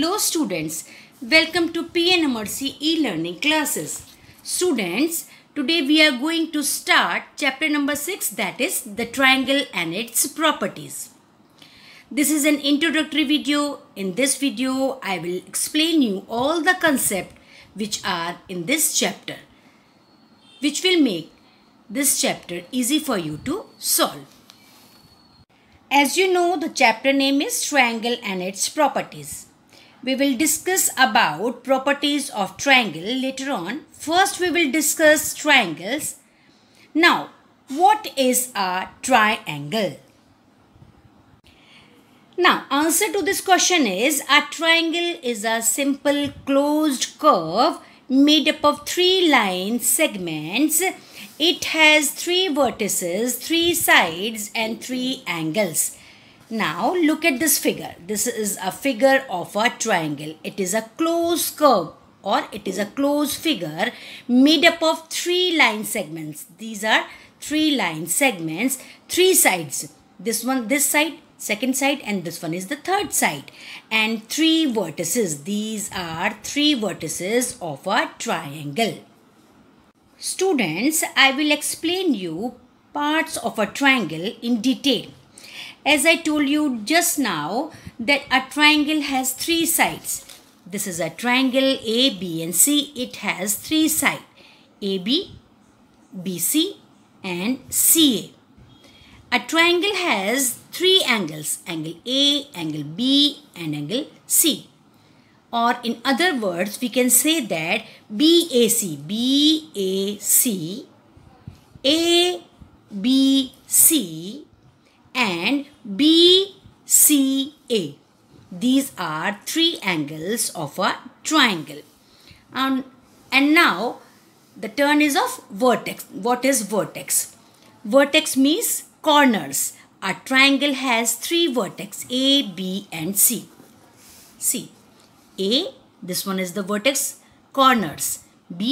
Hello students, welcome to PNMRC e-learning classes. Students, today we are going to start chapter number 6 that is the triangle and its properties. This is an introductory video. In this video, I will explain you all the concept which are in this chapter which will make this chapter easy for you to solve. As you know, the chapter name is Triangle and its Properties we will discuss about properties of triangle later on. First, we will discuss triangles. Now, what is a triangle? Now, answer to this question is a triangle is a simple closed curve made up of three line segments. It has three vertices, three sides and three angles. Now look at this figure. This is a figure of a triangle. It is a closed curve or it is a closed figure made up of three line segments. These are three line segments, three sides. This one, this side, second side and this one is the third side. And three vertices. These are three vertices of a triangle. Students, I will explain you parts of a triangle in detail. As I told you just now that a triangle has three sides. This is a triangle A, B and C. It has three sides. AB, BC and CA. A triangle has three angles, angle A, angle B and angle C. Or in other words, we can say that BAC, BAC, ABC, and BCA. These are three angles of a triangle. Um, and now the turn is of vertex. What is vertex? Vertex means corners. A triangle has three vertex A, B and C. See, A, this one is the vertex corners. B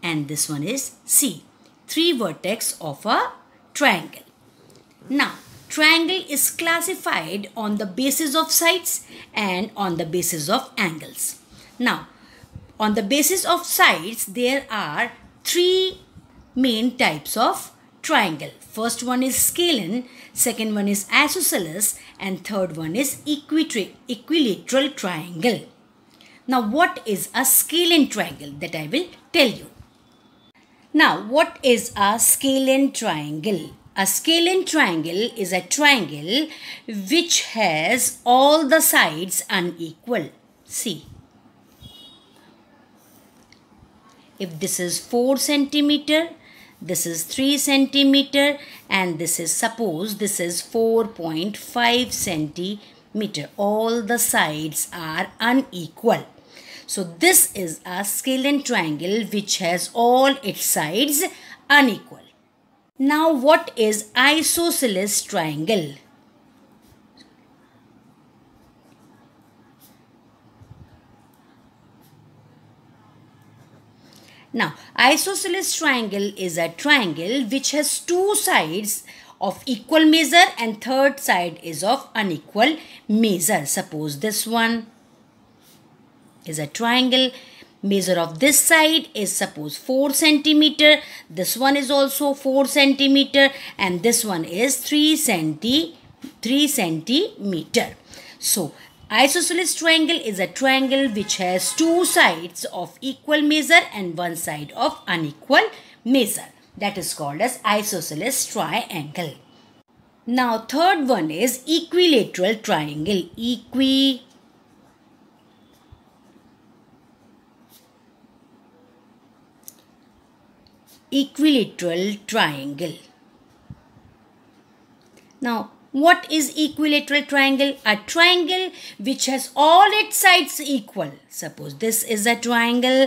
and this one is C. Three vertex of a triangle. Now, triangle is classified on the basis of sides and on the basis of angles. Now, on the basis of sides, there are three main types of triangle. First one is scalene, second one is isosceles and third one is equilateral triangle. Now what is a scalene triangle that I will tell you. Now what is a scalene triangle? A scalene triangle is a triangle which has all the sides unequal. See. If this is 4 centimeter, this is 3 centimeter and this is suppose this is 4.5 centimeter. All the sides are unequal. So this is a scalene triangle which has all its sides unequal. Now, what is isosceles triangle? Now, isosceles triangle is a triangle which has two sides of equal measure and third side is of unequal measure. Suppose this one is a triangle measure of this side is suppose 4 centimeter this one is also 4 centimeter and this one is 3 centi 3 centimeter so isosceles triangle is a triangle which has two sides of equal measure and one side of unequal measure that is called as isosceles triangle now third one is equilateral triangle equi equilateral triangle. Now, what is equilateral triangle? A triangle which has all its sides equal. Suppose this is a triangle.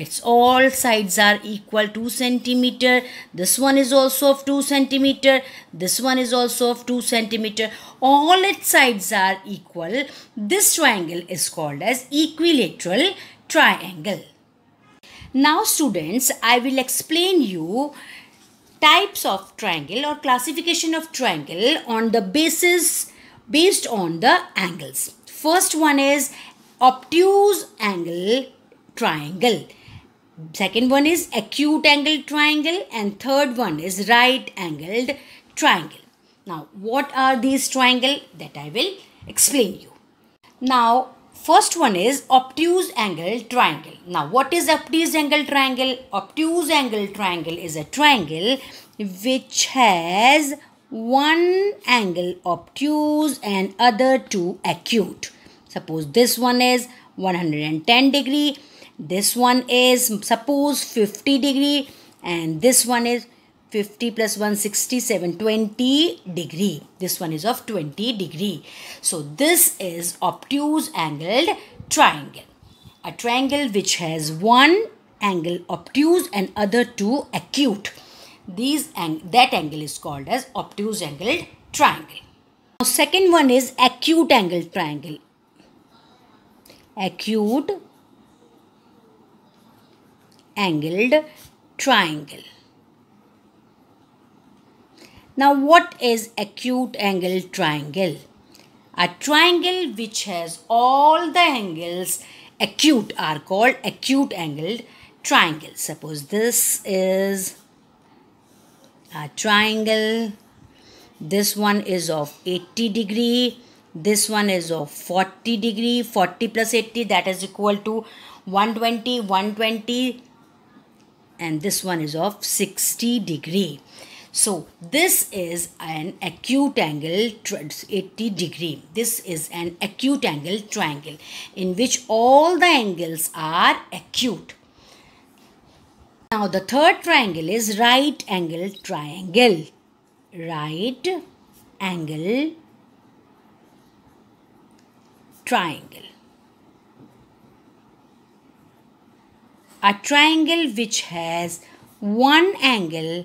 Its all sides are equal 2 centimeter. This one is also of 2 centimeter. This one is also of 2 centimeter. All its sides are equal. This triangle is called as equilateral triangle. Now students, I will explain you types of triangle or classification of triangle on the basis based on the angles. First one is obtuse angle triangle. Second one is acute angle triangle and third one is right angled triangle. Now what are these triangle that I will explain you. Now First one is obtuse angle triangle. Now what is obtuse angle triangle? Obtuse angle triangle is a triangle which has one angle obtuse and other two acute. Suppose this one is 110 degree, this one is suppose 50 degree and this one is 50 plus 167 20 degree this one is of 20 degree so this is obtuse angled triangle a triangle which has one angle obtuse and other two acute these ang that angle is called as obtuse angled triangle now second one is acute angled triangle acute angled triangle now what is acute angle triangle? A triangle which has all the angles acute are called acute angled triangles. Suppose this is a triangle. This one is of 80 degree. This one is of 40 degree. 40 plus 80 that is equal to 120, 120 and this one is of 60 degree. So this is an acute angle 80 degree. This is an acute angle triangle in which all the angles are acute. Now the third triangle is right angle triangle. Right angle triangle. A triangle which has one angle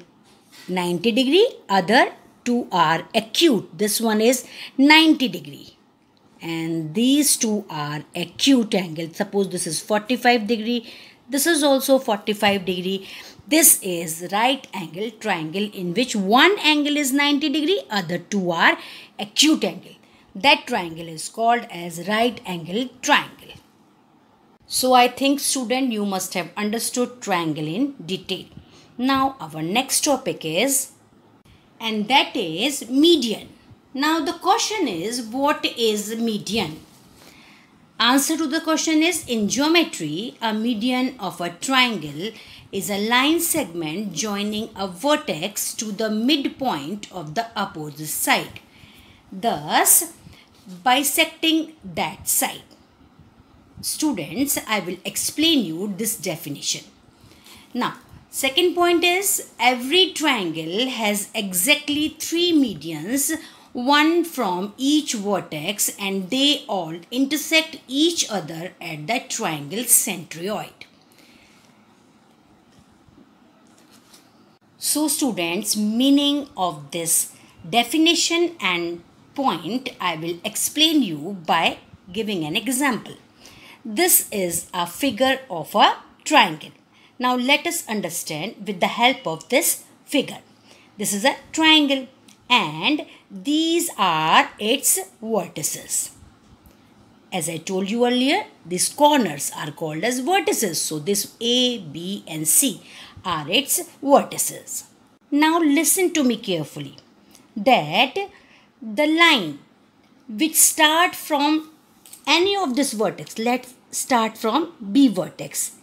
90 degree other two are acute this one is 90 degree and these two are acute angles suppose this is 45 degree this is also 45 degree this is right angle triangle in which one angle is 90 degree other two are acute angle that triangle is called as right angle triangle so i think student you must have understood triangle in detail now our next topic is and that is median. Now the question is what is median? Answer to the question is in geometry a median of a triangle is a line segment joining a vertex to the midpoint of the opposite side thus bisecting that side. Students, I will explain you this definition. Now, Second point is every triangle has exactly three medians, one from each vertex and they all intersect each other at the triangle centroid. So students, meaning of this definition and point I will explain you by giving an example. This is a figure of a triangle. Now let us understand with the help of this figure. This is a triangle and these are its vertices. As I told you earlier, these corners are called as vertices. So this A, B and C are its vertices. Now listen to me carefully that the line which start from any of this vertex, let's start from B vertex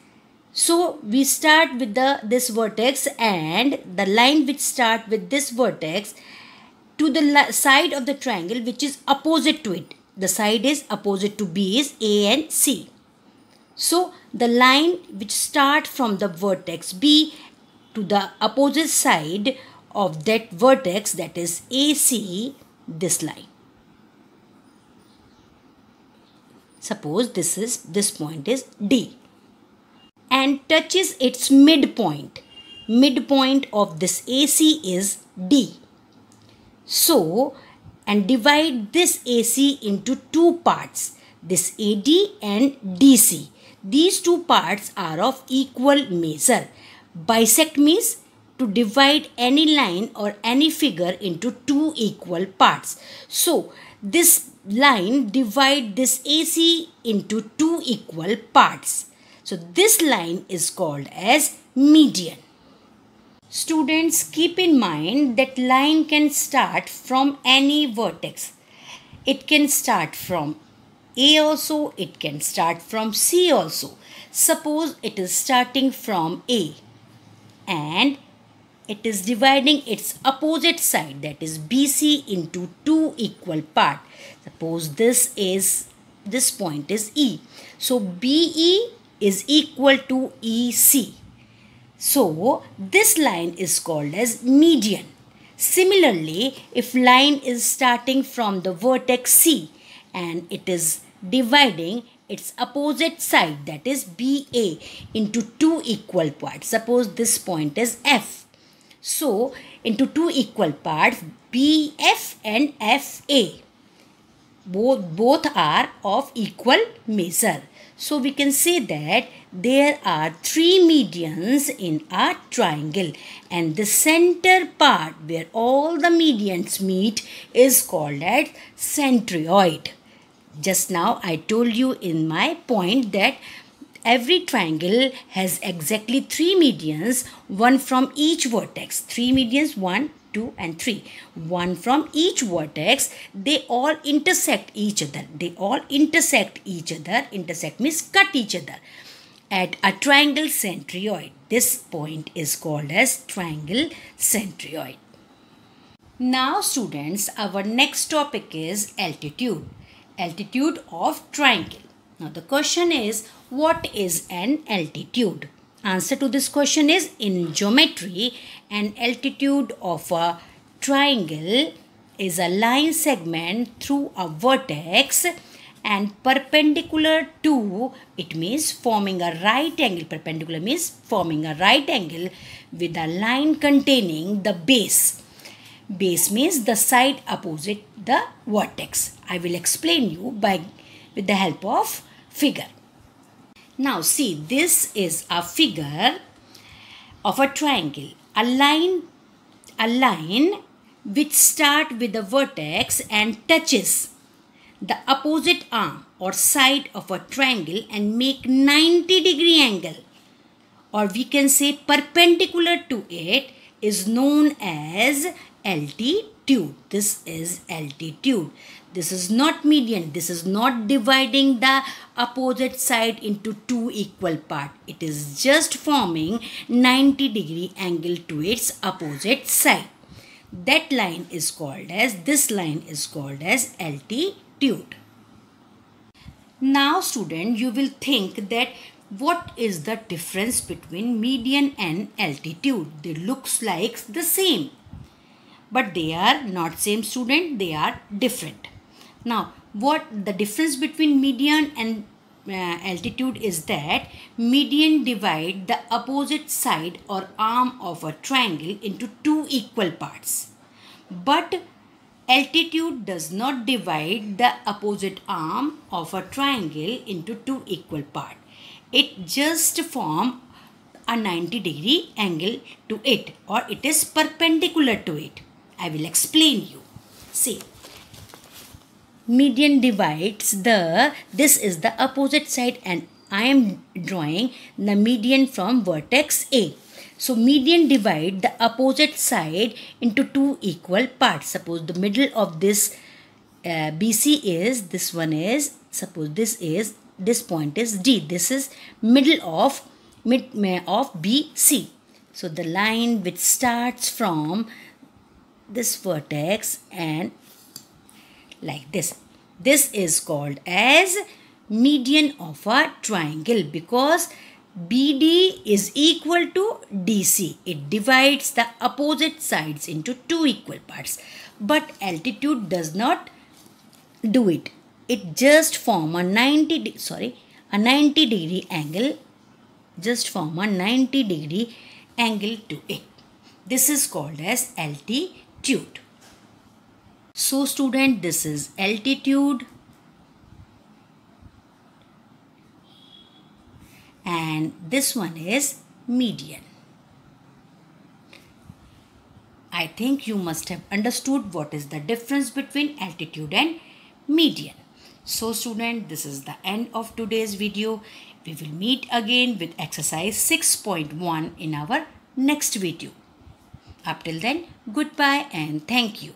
so we start with the this vertex and the line which start with this vertex to the side of the triangle which is opposite to it. The side is opposite to B is A and C. So the line which start from the vertex B to the opposite side of that vertex that is AC this line. Suppose this is this point is D touches its midpoint. Midpoint of this AC is D. So, and divide this AC into two parts, this AD and DC. These two parts are of equal measure. Bisect means to divide any line or any figure into two equal parts. So, this line divide this AC into two equal parts. So this line is called as median. Students keep in mind that line can start from any vertex. It can start from A also, it can start from C also. Suppose it is starting from A and it is dividing its opposite side that is BC into two equal part. Suppose this is this point is E. So BE is equal to EC. So this line is called as median. Similarly, if line is starting from the vertex C and it is dividing its opposite side that is BA into two equal parts. Suppose this point is F. So into two equal parts BF and FA both both are of equal measure so we can say that there are three medians in a triangle and the center part where all the medians meet is called as centroid just now i told you in my point that every triangle has exactly three medians one from each vertex three medians one 2 and 3. One from each vertex, they all intersect each other. They all intersect each other. Intersect means cut each other at a triangle centroid. This point is called as triangle centroid. Now students, our next topic is altitude. Altitude of triangle. Now the question is, what is an altitude? Answer to this question is in geometry, an altitude of a triangle is a line segment through a vertex and perpendicular to it means forming a right angle perpendicular means forming a right angle with a line containing the base base means the side opposite the vertex i will explain you by with the help of figure now see this is a figure of a triangle. A line, a line which start with the vertex and touches the opposite arm or side of a triangle and make 90 degree angle or we can say perpendicular to it is known as altitude. This is altitude. This is not median. This is not dividing the opposite side into two equal part. It is just forming 90 degree angle to its opposite side. That line is called as, this line is called as altitude. Now student, you will think that what is the difference between median and altitude? They looks like the same. But they are not same student, they are different. Now, what the difference between median and uh, altitude is that median divide the opposite side or arm of a triangle into two equal parts. But altitude does not divide the opposite arm of a triangle into two equal parts. It just form a 90 degree angle to it or it is perpendicular to it. I will explain you. See, median divides the this is the opposite side and I am drawing the median from vertex A. So median divide the opposite side into two equal parts. Suppose the middle of this uh, BC is this one is suppose this is this point is D. This is middle of mid of BC. So the line which starts from this vertex and like this. This is called as median of a triangle because BD is equal to DC. It divides the opposite sides into two equal parts. But altitude does not do it. It just form a 90 sorry a 90 degree angle just form a 90 degree angle to it. This is called as altitude. So student this is altitude and this one is median. I think you must have understood what is the difference between altitude and median. So student, this is the end of today's video. We will meet again with exercise 6.1 in our next video. Up till then, goodbye and thank you.